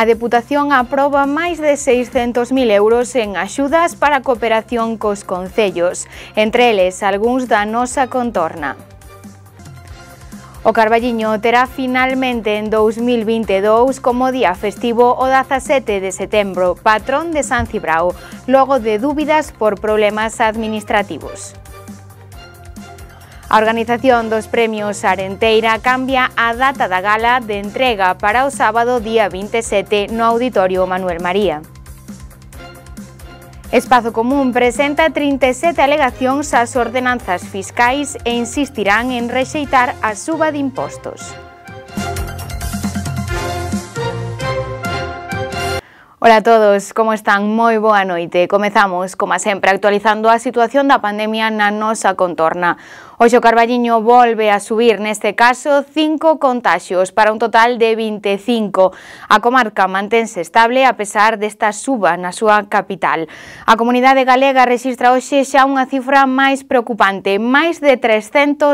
A Deputación aproba máis de 600.000 euros en axudas para a cooperación cos concellos, entre eles algúns da nosa contorna. O Carballiño terá finalmente en 2022 como día festivo o 17 de setembro, patrón de San Cibrao, logo de dúbidas por problemas administrativos. A organización dos premios Arenteira cambia a data da gala de entrega para o sábado día 27 no Auditorio Manuel María. Espazo Común presenta 37 alegacións ás ordenanzas fiscais e insistirán en rexeitar a suba de impostos. Ola a todos, como están? Moi boa noite. Comezamos, como sempre, actualizando a situación da pandemia na nosa contorna. Hoxe o Carballiño volve a subir, neste caso, cinco contaxios para un total de 25. A comarca manténse estable a pesar desta suba na súa capital. A comunidade galega registra hoxe xa unha cifra máis preocupante, máis de 370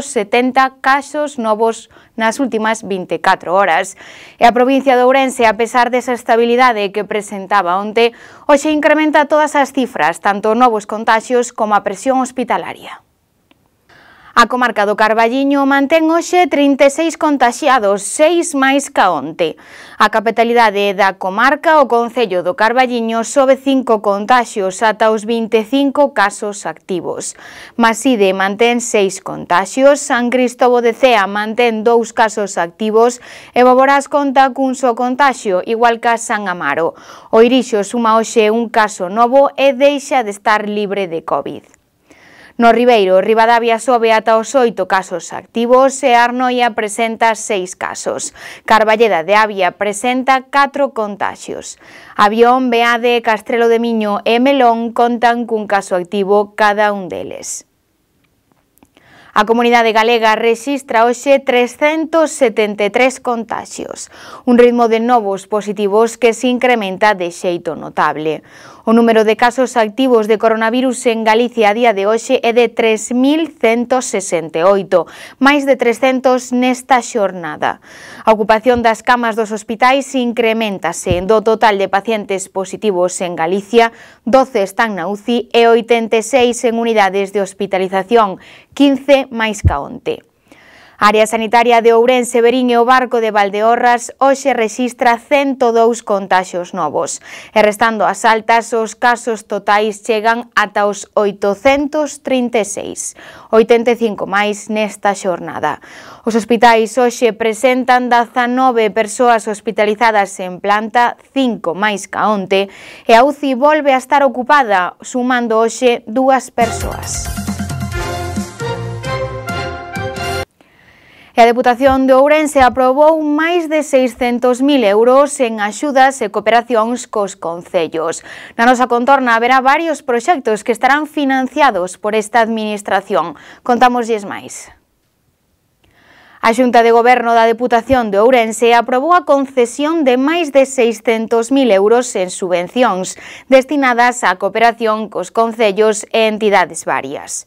casos novos nas últimas 24 horas. E a provincia de Ourense, a pesar desa estabilidade que presentaba onte, hoxe incrementa todas as cifras, tanto novos contaxios como a presión hospitalaria. A comarca do Carballiño mantén hoxe 36 contaxiados, 6 máis ca onte. A capitalidade da comarca, o Concello do Carballiño, sobe 5 contaxios ata os 25 casos activos. Maside mantén 6 contaxios, San Cristobo de Cea mantén 2 casos activos e Boborás conta cun só contaxio, igual a San Amaro. O Irixo suma hoxe un caso novo e deixa de estar libre de COVID. No Ribeiro, Rivadavia sobe ata os oito casos activos e Arnoia presenta seis casos. Carballeda de Avia presenta catro contagios. Avión, Beade, Castrelo de Miño e Melón contan cun caso activo cada un deles. A comunidade galega rexistra hoxe 373 contagios, un ritmo de novos positivos que se incrementa de xeito notable. O número de casos activos de coronavirus en Galicia a día de hoxe é de 3.168, máis de 300 nesta xornada. A ocupación das camas dos hospitais incrementase. Do total de pacientes positivos en Galicia, 12 están na UCI e 86 en unidades de hospitalización, 15 máis ca onte. A área sanitaria de Ourense, Verín e o barco de Valdeorras hoxe rexistra 102 contaxios novos. E restando as altas, os casos totais chegan ata os 836, 85 máis nesta xornada. Os hospitais hoxe presentan 19 persoas hospitalizadas en planta, 5 máis ca onte, e a UCI volve a estar ocupada, sumando hoxe dúas persoas. E a Deputación de Ourense aprobou máis de 600.000 euros en axudas e cooperacións cos concellos. Na nosa contorna haberá varios proxectos que estarán financiados por esta administración. Contámoslles máis. A Xunta de Goberno da Deputación de Ourense aprobou a concesión de máis de 600.000 euros en subvencións destinadas á cooperación cos concellos e entidades varias.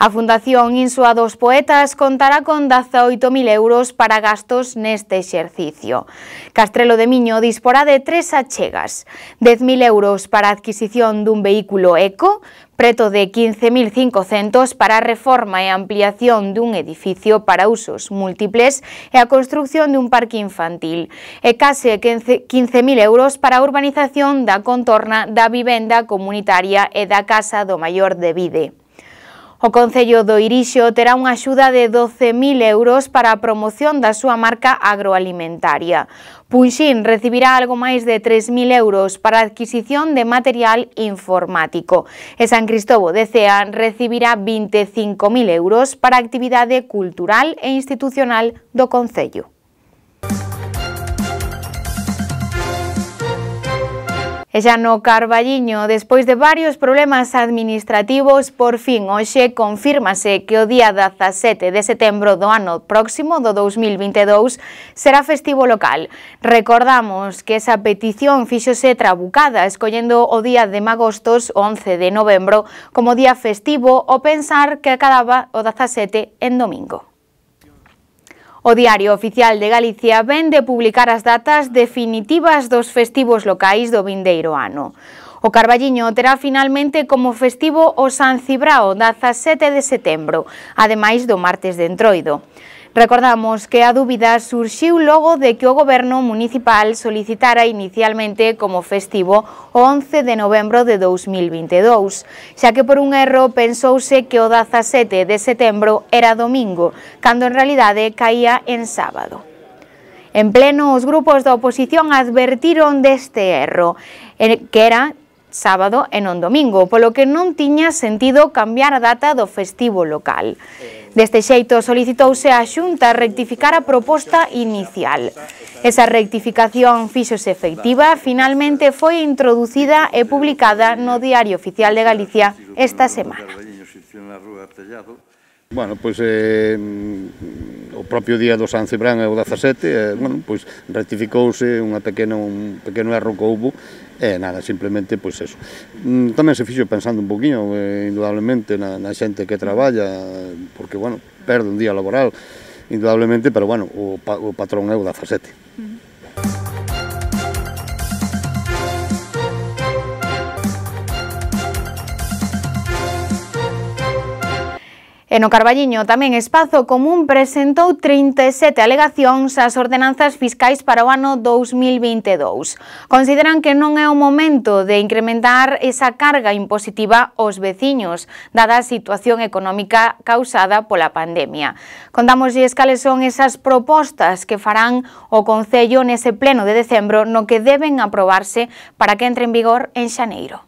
A Fundación Insua dos Poetas contará con 18.000 euros para gastos neste exercicio. Castrelo de Miño disporá de tres achegas, 10.000 euros para a adquisición dun vehículo eco, preto de 15.500 para a reforma e ampliación dun edificio para usos múltiples e a construcción dun parque infantil, e case 15.000 euros para a urbanización da contorna da vivenda comunitaria e da Casa do Maior de Vide. O Concello do Irixo terá unha axuda de 12.000 euros para a promoción da súa marca agroalimentaria. Punxín recibirá algo máis de 3.000 euros para a adquisición de material informático e San Cristobo de Cea recibirá 25.000 euros para a actividade cultural e institucional do Concello. E xa no Carballiño, despois de varios problemas administrativos, por fin hoxe confírmase que o día 17 de setembro do ano próximo do 2022 será festivo local. Recordamos que esa petición fixose trabucada, escollendo o día de Magostos, 11 de novembro, como día festivo, o pensar que acababa o 17 en domingo. O Diario Oficial de Galicia ven de publicar as datas definitivas dos festivos locais do vindeiro ano. O Carballiño terá finalmente como festivo o San Cibrao, 17 de setembro, ademais do martes de Entroido. Recordamos que a dúbida surxiu logo de que o goberno municipal solicitara inicialmente como festivo o 11 de novembro de 2022, xa que por un erro pensouse que o 17 de setembro era domingo, cando en realidade caía en sábado. En pleno, os grupos da oposición advertiron deste erro, eh, que era sábado e non domingo, polo que non tiña sentido cambiar a data do festivo local. Deste xeito solicitouse a Xunta rectificar a proposta inicial. Esa rectificación fíxose efectiva, finalmente foi introducida e publicada no Diario Oficial de Galicia esta semana. Bueno, pois pues, eh, propio día do San Cibrán é o 17, e, bueno, pois rectificouse unha pequena, un pequeno erro que houbo, e nada, simplemente pois eso. Mm, tamén se fixo pensando un poquinho, eh, indudablemente, na, na xente que traballa, porque, bueno, perde un día laboral, indudablemente, pero, bueno, o, o patrón é o 17. Uh -huh. E no Carballiño tamén Espazo Común presentou 37 alegacións ás ordenanzas fiscais para o ano 2022. Consideran que non é o momento de incrementar esa carga impositiva aos veciños, dada a situación económica causada pola pandemia. Contámoslles cales son esas propostas que farán o Concello nese pleno de decembro no que deben aprobarse para que entre en vigor en xaneiro.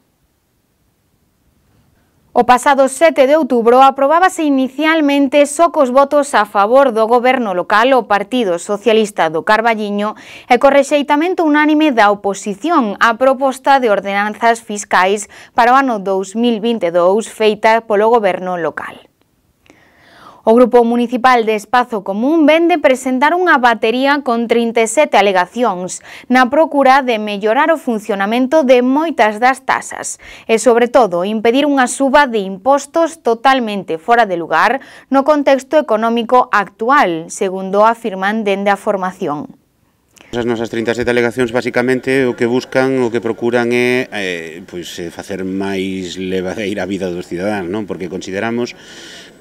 O pasado 7 de outubro aprobábase inicialmente só cos votos a favor do goberno local o Partido Socialista do Carballiño e co rexeitamento unánime da oposición á proposta de ordenanzas fiscais para o ano 2022 feita polo goberno local. O Grupo Municipal de Espazo Común vende presentar unha batería con 37 alegacións na procura de mellorar o funcionamento de moitas das tasas e, sobre todo, impedir unha suba de impostos totalmente fora de lugar no contexto económico actual, segundo afirman dende a formación. As nosas 37 alegacións basicamente o que buscan, o que procuran é eh, pois, eh, facer máis levadeira a vida dos cidadáns, non? porque consideramos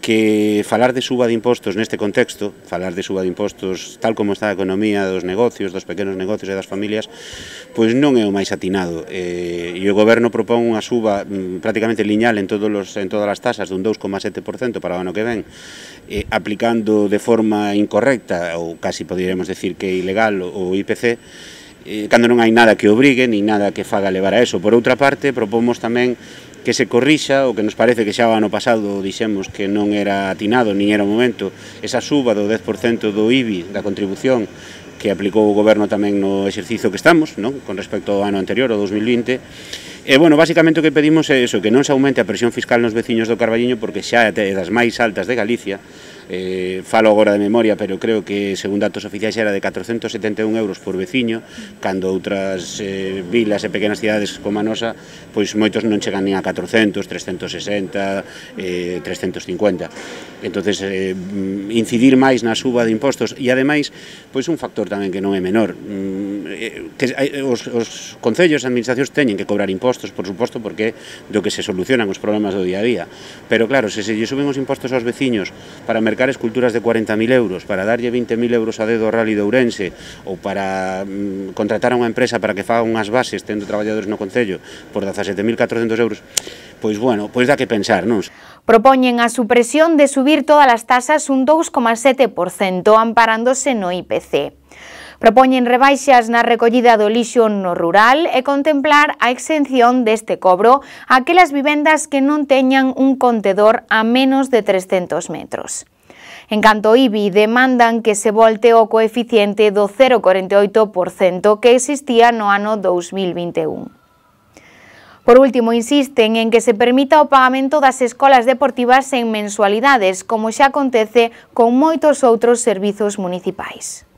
que falar de suba de impostos neste contexto, falar de suba de impostos tal como está a economía dos negocios, dos pequenos negocios e das familias, pois non é o máis atinado. E, eh, e o goberno propón unha suba mm, prácticamente lineal en, todos os, en todas as tasas dun 2,7% para o ano que ven, e, eh, aplicando de forma incorrecta, ou casi poderíamos decir que ilegal, o IPC, eh, cando non hai nada que obrigue, nin nada que faga levar a eso. Por outra parte, propomos tamén que se corrixa o que nos parece que xa o ano pasado dixemos que non era atinado nin era o momento esa suba do 10% do IBI da contribución que aplicou o goberno tamén no exercicio que estamos, non? con respecto ao ano anterior, o 2020. E, bueno, basicamente o que pedimos é eso, que non se aumente a presión fiscal nos veciños do Carballiño, porque xa é das máis altas de Galicia, eh, falo agora de memoria, pero creo que según datos oficiais era de 471 euros por veciño, cando outras eh, vilas e pequenas cidades como a nosa, pois moitos non chegan nin a 400, 360, eh, 350. Entonces eh, mm, incidir máis na suba de impostos e ademais, pois un factor tamén que non é menor, mm, eh, que eh, os, os concellos e administracións teñen que cobrar impostos, por suposto, porque do que se solucionan os problemas do día a día. Pero claro, se se lle suben os impostos aos veciños para mercados sacar esculturas de 40.000 euros, para darlle 20.000 euros a dedo rally de Ourense, ou para mm, contratar a unha empresa para que faga unhas bases tendo traballadores no Concello por 17.400 euros, pois bueno, pois dá que pensar, non? Propoñen a supresión de subir todas as tasas un 2,7%, amparándose no IPC. Propoñen rebaixas na recollida do lixo no rural e contemplar a exención deste cobro a aquelas vivendas que non teñan un contedor a menos de 300 metros. En canto IBI demandan que se volte o coeficiente do 0,48% que existía no ano 2021. Por último, insisten en que se permita o pagamento das escolas deportivas en mensualidades, como xa acontece con moitos outros servizos municipais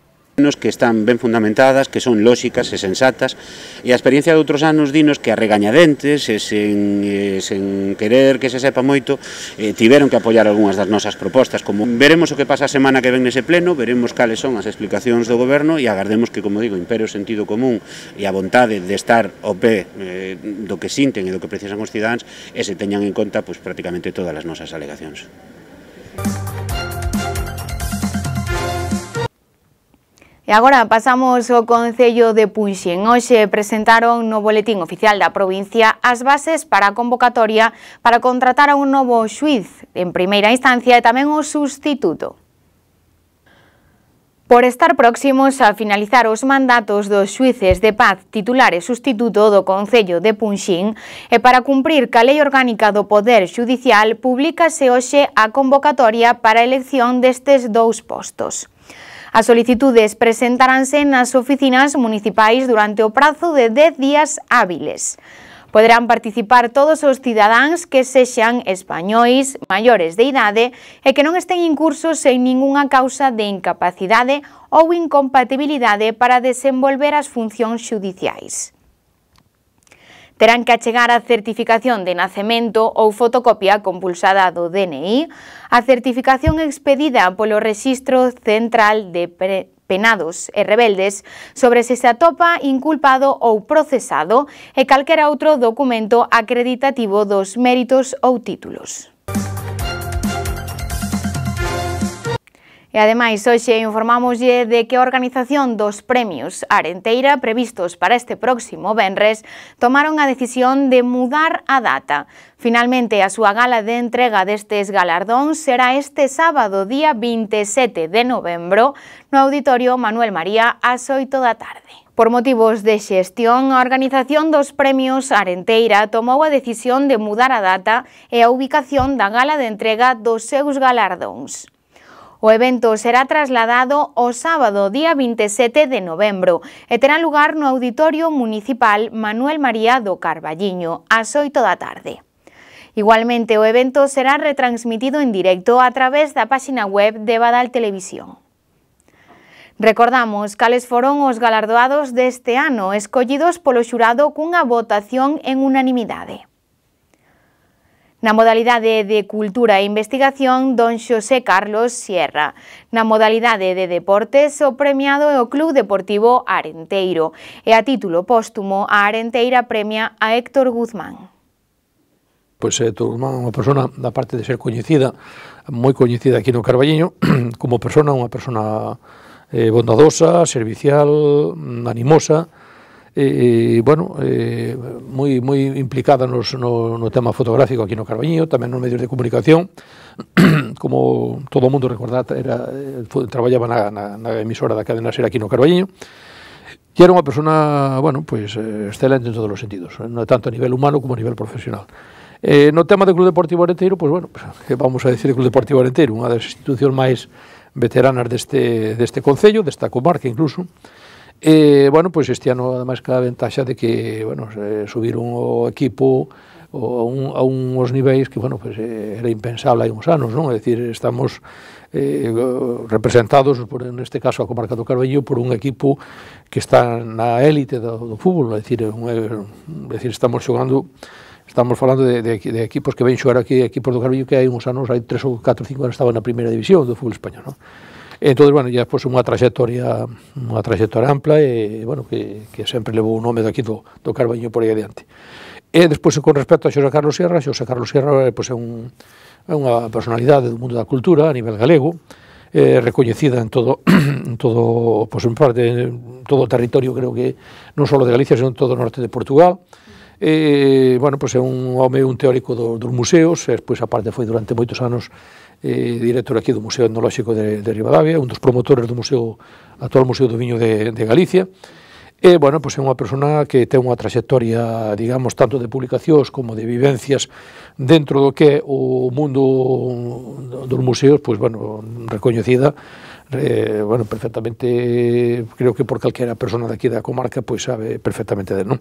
dinos que están ben fundamentadas, que son lóxicas e sensatas, e a experiencia de outros anos dinos que a regañadentes e sen, e sen querer que se sepa moito, eh, tiveron que apoiar algunhas das nosas propostas. Como veremos o que pasa a semana que ven nese pleno, veremos cales son as explicacións do goberno e agardemos que, como digo, impere o sentido común e a vontade de estar ao pé eh, do que sinten e do que precisan os cidadáns e se teñan en conta pois, prácticamente todas as nosas alegacións. E agora pasamos ao Concello de Punxen. Hoxe presentaron no Boletín Oficial da Provincia as bases para a convocatoria para contratar a un novo xuiz en primeira instancia e tamén o sustituto. Por estar próximos a finalizar os mandatos dos xuices de paz titular e sustituto do Concello de Punxín e para cumprir ca Lei Orgánica do Poder Xudicial publicase hoxe a convocatoria para a elección destes dous postos. As solicitudes presentaránse nas oficinas municipais durante o prazo de 10 días hábiles. Poderán participar todos os cidadáns que sexan españóis maiores de idade e que non estén incursos en ningunha causa de incapacidade ou incompatibilidade para desenvolver as funcións xudiciais terán que achegar a certificación de nacemento ou fotocopia compulsada do DNI, a certificación expedida polo Rexistro Central de Pre penados e rebeldes sobre se se atopa inculpado ou procesado e calquera outro documento acreditativo dos méritos ou títulos. E ademais, hoxe informámoslle de que a organización dos premios Arenteira previstos para este próximo Benres tomaron a decisión de mudar a data. Finalmente, a súa gala de entrega destes galardóns será este sábado día 27 de novembro no Auditorio Manuel María ás 8 da tarde. Por motivos de xestión, a organización dos premios Arenteira tomou a decisión de mudar a data e a ubicación da gala de entrega dos seus galardóns. O evento será trasladado o sábado, día 27 de novembro, e terá lugar no Auditorio Municipal Manuel María do Carballiño, ás 8 da tarde. Igualmente, o evento será retransmitido en directo a través da páxina web de Badal Televisión. Recordamos cales foron os galardoados deste ano, escollidos polo xurado cunha votación en unanimidade. Na modalidade de Cultura e Investigación, don Xosé Carlos Sierra. Na modalidade de Deportes, o premiado é o Club Deportivo Arenteiro. E a título póstumo, a Arenteira premia a Héctor Guzmán. Pois é, Héctor Guzmán unha persona, da parte de ser coñecida, moi coñecida aquí no Carballiño, como persona, unha persona eh, bondadosa, servicial, animosa, e bueno, eh, moi, moi implicada nos, no, no tema fotográfico aquí no Carballiño, tamén nos medios de comunicación, como todo o mundo recordar, era, eh, traballaba na, na, na emisora da cadena Ser aquí no Carballiño, e era unha persona, bueno, pues, eh, excelente en todos os sentidos, eh, tanto a nivel humano como a nivel profesional. Eh, no tema do Club Deportivo Arenteiro, pois, pues, bueno, pues, que vamos a decir o Club Deportivo Arenteiro, unha das institucións máis veteranas deste, deste Concello, desta comarca incluso, E, bueno, pois este ano, ademais, que a ventaxa de que, bueno, subir o equipo a, un, a uns niveis que, bueno, pois, era impensable hai uns anos, non? É dicir, estamos eh, representados, por, neste caso, a comarca do Carballo, por un equipo que está na élite do, do fútbol, é dicir, un, é dicir, estamos xogando Estamos falando de, de, de equipos que ven xogar aquí, equipos do Carballo que hai uns anos, hai tres ou catro, cinco anos estaban na primeira división do fútbol español, non? Entón, bueno, ya pois, unha trayectoria unha trayectoria ampla e, bueno, que, que sempre levou o nome daqui do, do Carballiño por aí adiante. E despois, con respecto a Xosé Carlos Sierra, Xosé Carlos Sierra pois, é, un, é unha personalidade do mundo da cultura a nivel galego, eh, recoñecida en todo en todo, pois, en parte, en todo o territorio, creo que non só de Galicia, senón todo o norte de Portugal, eh, bueno, pois é un home, un teórico do, dos museos, e despois a parte foi durante moitos anos eh, director aquí do Museo Etnolóxico de, de Rivadavia, un dos promotores do Museo actual Museo do Viño de, de Galicia, E, bueno, pois é unha persona que ten unha trayectoria, digamos, tanto de publicacións como de vivencias dentro do que é o mundo dos museos, pois, bueno, recoñecida, eh, bueno, perfectamente, creo que por calquera persona daqui da comarca, pois sabe perfectamente de non?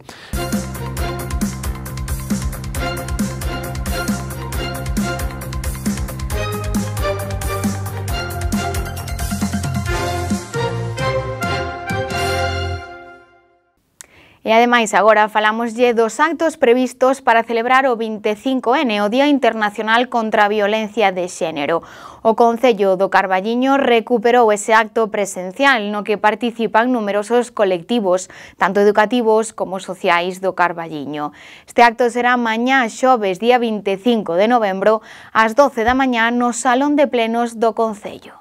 E ademais agora falámoslle dos actos previstos para celebrar o 25N, o Día Internacional contra a Violencia de Xénero. O Concello do Carballiño recuperou ese acto presencial no que participan numerosos colectivos, tanto educativos como sociais do Carballiño. Este acto será mañá xoves, día 25 de novembro, ás 12 da mañá no Salón de Plenos do Concello.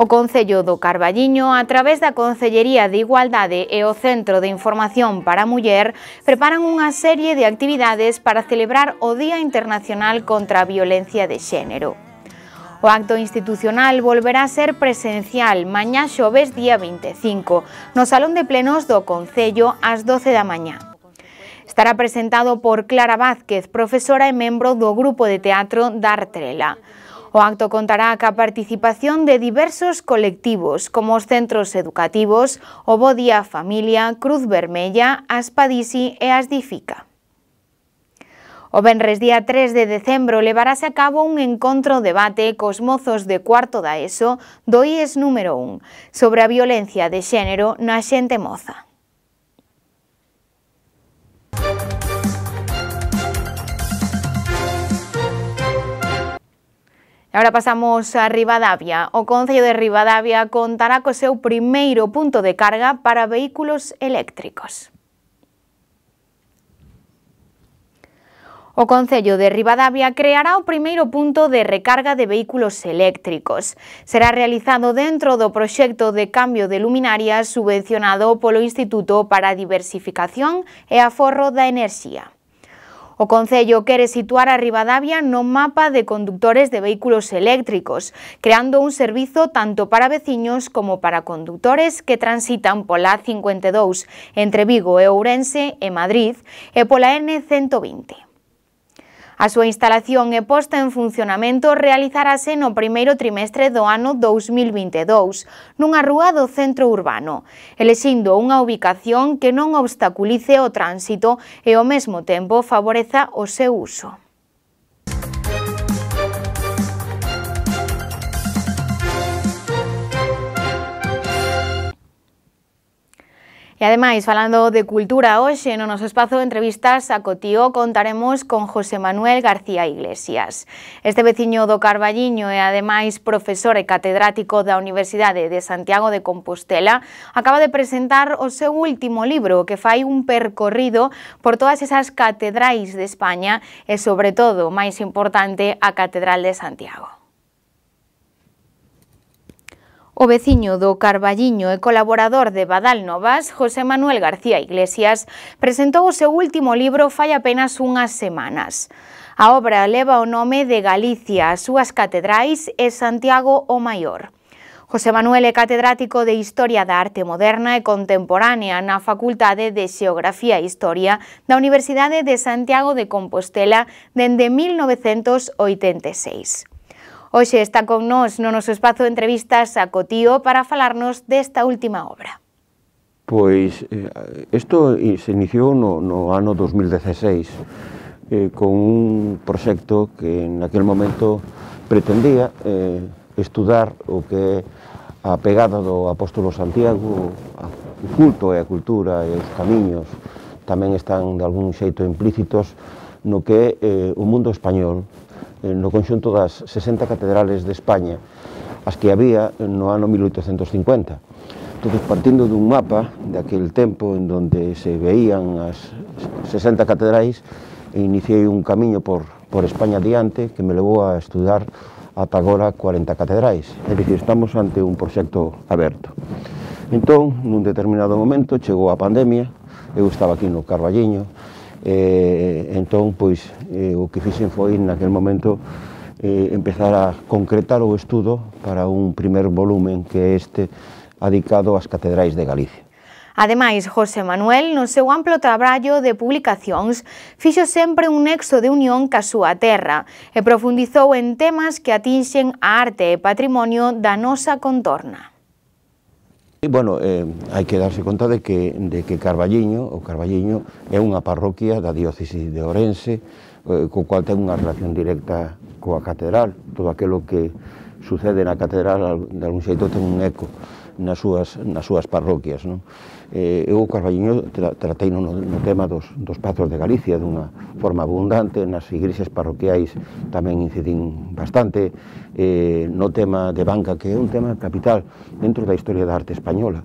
O Concello do Carballiño, a través da Concellería de Igualdade e o Centro de Información para a Muller, preparan unha serie de actividades para celebrar o Día Internacional contra a Violencia de Xénero. O acto institucional volverá a ser presencial mañá xoves día 25, no Salón de Plenos do Concello ás 12 da mañá. Estará presentado por Clara Vázquez, profesora e membro do Grupo de Teatro Dartrela. Da O acto contará ca participación de diversos colectivos, como os centros educativos, o Bodía Familia, Cruz Vermella, Aspadisi e Asdifica. O venres día 3 de decembro levarase a cabo un encontro debate cos mozos de cuarto da ESO do IES número 1 sobre a violencia de xénero na xente moza. Agora pasamos a Rivadavia. O Concello de Rivadavia contará co seu primeiro punto de carga para vehículos eléctricos. O Concello de Rivadavia creará o primeiro punto de recarga de vehículos eléctricos. Será realizado dentro do proxecto de cambio de luminarias subvencionado polo Instituto para a Diversificación e Aforro da Enerxía. O Concello quere situar a Rivadavia no mapa de conductores de vehículos eléctricos, creando un servizo tanto para veciños como para conductores que transitan pola A52 entre Vigo e Ourense e Madrid e pola N120. A súa instalación e posta en funcionamento realizarase no primeiro trimestre do ano 2022, nunha rúa do centro urbano, elexindo unha ubicación que non obstaculice o tránsito e ao mesmo tempo favoreza o seu uso. E ademais, falando de cultura hoxe no noso espazo de entrevistas a Cotío contaremos con José Manuel García Iglesias. Este veciño do Carballiño e ademais profesor e catedrático da Universidade de Santiago de Compostela acaba de presentar o seu último libro que fai un percorrido por todas esas catedrais de España e sobre todo, máis importante, a Catedral de Santiago. O veciño do Carballiño e colaborador de Badal Novas, José Manuel García Iglesias, presentou o seu último libro fai apenas unhas semanas. A obra leva o nome de Galicia, as súas catedrais e Santiago o Maior. José Manuel é catedrático de Historia da Arte Moderna e Contemporánea na Facultade de Xeografía e Historia da Universidade de Santiago de Compostela dende 1986. Hoxe está con nós no noso espazo de entrevistas a Cotío para falarnos desta última obra. Pois, eh, isto eh, se iniciou no, no ano 2016 eh, con un proxecto que en aquel momento pretendía eh, estudar o que a pegada do apóstolo Santiago, a, o culto e a cultura e os camiños tamén están de algún xeito implícitos no que é eh, o mundo español Eh, no conxunto das 60 catedrales de España, as que había no ano 1850. Entón, partindo dun mapa daquel tempo en donde se veían as 60 catedrais, iniciei un camiño por, por España adiante que me levou a estudar ata agora 40 catedrais. É dicir, estamos ante un proxecto aberto. Entón, nun determinado momento, chegou a pandemia, eu estaba aquí no Carballiño, Eh, entón, pois, eh, o que fixen foi, naquel momento, eh, empezar a concretar o estudo para un primer volumen que é este adicado ás catedrais de Galicia. Ademais, José Manuel, no seu amplo traballo de publicacións, fixo sempre un nexo de unión ca súa terra e profundizou en temas que atinxen a arte e patrimonio da nosa contorna. E, bueno, eh, hai que darse conta de que, de que Carballiño, o Carballiño, é unha parroquia da diócese de Orense, eh, co cual ten unha relación directa coa catedral. Todo aquilo que sucede na catedral, de algún xeito, ten un eco nas súas, nas súas parroquias. Non? Eh, eu o Carballiño tra, tratei no, no tema dos, dos pazos de Galicia dunha forma abundante, nas igrexas parroquiais tamén incidín bastante, eh, no tema de banca, que é un tema capital dentro da historia da arte española,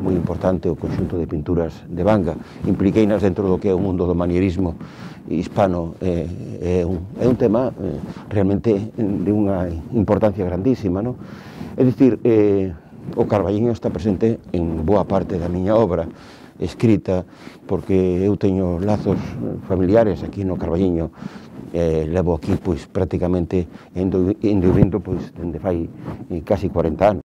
moi importante o conxunto de pinturas de banca. nas dentro do que é o mundo do manierismo hispano eh, é, un, é un tema eh, realmente de unha importancia grandísima, non? É dicir, eh, o Carballiño está presente en boa parte da miña obra escrita porque eu teño lazos familiares aquí no Carballiño eh, levo aquí pois, prácticamente en Dubindo pois, dende fai eh, casi 40 anos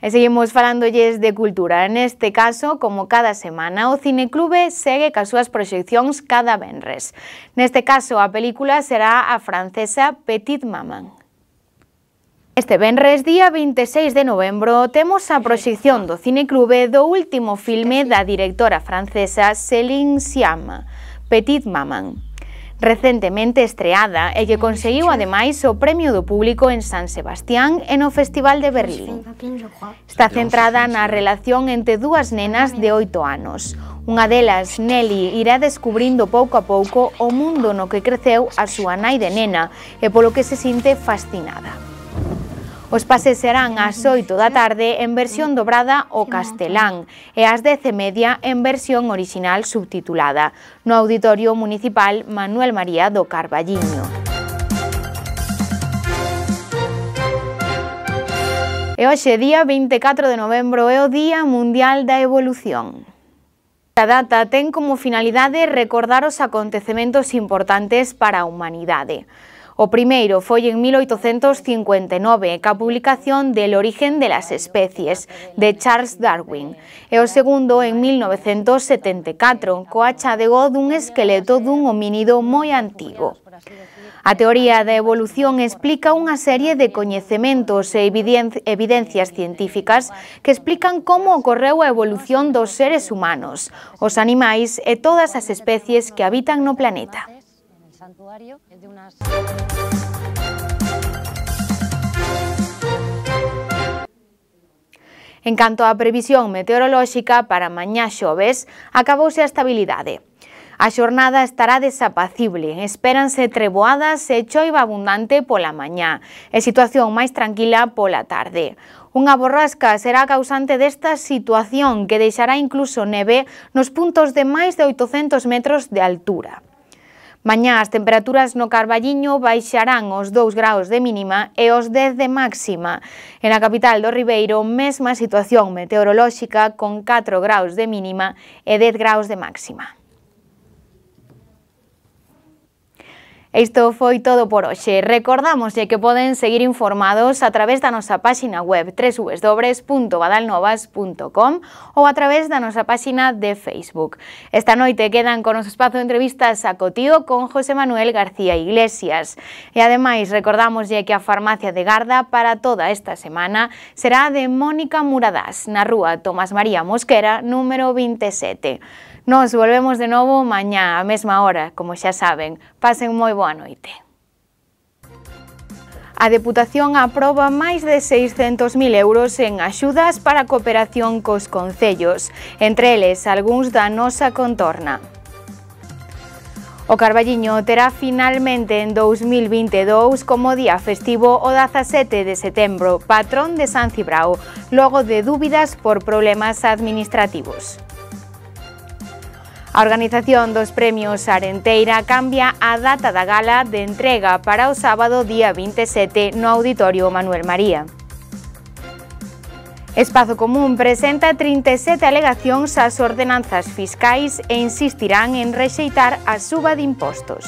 E seguimos falándolles de cultura. Neste caso, como cada semana, o Cineclube segue ca súas proxeccións cada venres. Neste caso, a película será a francesa Petit Maman. Este venres día 26 de novembro temos a proxección do Cineclube do último filme da directora francesa Céline Sciamma, Petit Maman recentemente estreada e que conseguiu ademais o Premio do Público en San Sebastián e no Festival de Berlín. Está centrada na relación entre dúas nenas de oito anos. Unha delas, Nelly, irá descubrindo pouco a pouco o mundo no que creceu a súa nai de nena e polo que se sinte fascinada. Os pases serán ás 8 da tarde en versión dobrada o castelán e ás 10 e media en versión original subtitulada no Auditorio Municipal Manuel María do Carballiño. E hoxe, día 24 de novembro, é o Día Mundial da Evolución. Esta data ten como finalidade recordar os acontecementos importantes para a humanidade. O primeiro foi en 1859, ca publicación del origen de las especies, de Charles Darwin, e o segundo en 1974, coa chadego dun esqueleto dun homínido moi antigo. A teoría da evolución explica unha serie de coñecementos e evidencias científicas que explican como ocorreu a evolución dos seres humanos, os animais e todas as especies que habitan no planeta santuario de unas... En canto á previsión meteorolóxica, para mañá xoves acabouse a estabilidade. A xornada estará desapacible, espéranse treboadas e choiva abundante pola mañá, e situación máis tranquila pola tarde. Unha borrasca será causante desta situación que deixará incluso neve nos puntos de máis de 800 metros de altura. Mañá as temperaturas no Carballiño baixarán os 2 graus de mínima e os 10 de máxima. En a capital do Ribeiro, mesma situación meteorolóxica con 4 graus de mínima e 10 graus de máxima. Isto foi todo por hoxe. Recordámoslle eh, que poden seguir informados a través da nosa páxina web www.badalnovas.com ou a través da nosa páxina de Facebook. Esta noite quedan con os espazo de entrevistas a Cotío con José Manuel García Iglesias. E ademais, recordámoslle eh, que a farmacia de Garda para toda esta semana será de Mónica Muradás, na rúa Tomás María Mosquera, número 27. Nos volvemos de novo mañá, a mesma hora, como xa saben. Pasen moi boa noite. A Deputación aproba máis de 600.000 euros en axudas para a cooperación cos concellos, entre eles algúns da nosa contorna. O Carballiño terá finalmente en 2022 como día festivo o 17 de setembro, patrón de San Cibrao, logo de dúbidas por problemas administrativos. A organización dos premios Arenteira cambia a data da gala de entrega para o sábado día 27 no Auditorio Manuel María. Espazo Común presenta 37 alegacións ás ordenanzas fiscais e insistirán en rexeitar a suba de impostos.